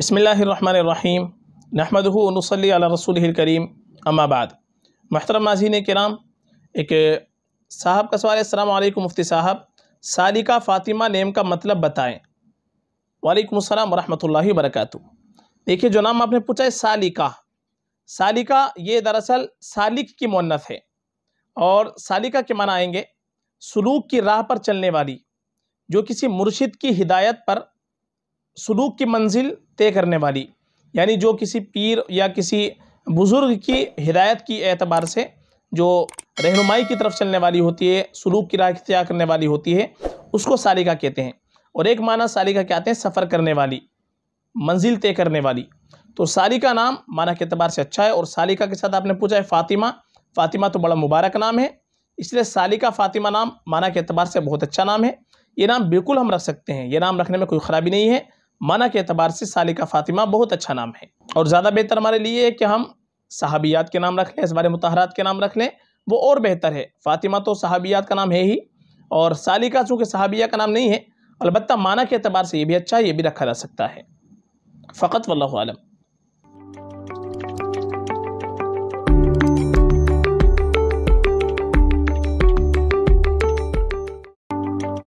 بسم اللہ الرحمن الرحیم نحمد و اللہ علیہ رسول الکریم اما بعد محترم ناظرین کرام ایک صاحب کا سوال ہے السلام علیکم مفتی صاحب سالکہ فاطمہ نیم کا مطلب بتائیں وعلیکم السلام ورحمۃ اللہ وبرکاتہ دیکھیے جو نام آپ نے پوچھا ہے سالکہ سالکہ یہ دراصل سالک کی مونت ہے اور سالکہ کے معنی آئیں گے سلوک کی راہ پر چلنے والی جو کسی مرشد کی ہدایت پر سلوک کی منزل طے کرنے والی یعنی جو کسی پیر یا کسی بزرگ کی ہدایت کی اعتبار سے جو رہنمائی کی طرف چلنے والی ہوتی ہے سلوک کی راہ اختیار کرنے والی ہوتی ہے اس کو سالکہ کہتے ہیں اور ایک معنی سالکہ کہتے آتے ہیں سفر کرنے والی منزل طے کرنے والی تو سالکہ نام معنی کے اعتبار سے اچھا ہے اور سالکہ کے ساتھ آپ نے پوچھا ہے فاطمہ فاطمہ تو بڑا مبارک نام ہے اس لیے سالکہ فاطمہ نام معنی کے اعتبار سے بہت اچھا نام ہے یہ نام بالکل ہم رکھ سکتے ہیں یہ نام رکھنے میں کوئی خرابی نہیں ہے معنی کے اعتبار سے سالکہ فاطمہ بہت اچھا نام ہے اور زیادہ بہتر ہمارے لیے ہے کہ ہم صحابیات کے نام رکھ لیں اس بارے متحرات کے نام رکھ لیں وہ اور بہتر ہے فاطمہ تو صحابیات کا نام ہے ہی اور سالکہ چونکہ صحابیہ کا نام نہیں ہے البتہ معنی کے اعتبار سے یہ بھی اچھا ہے یہ بھی رکھا جا سکتا ہے فقط واللہ عالم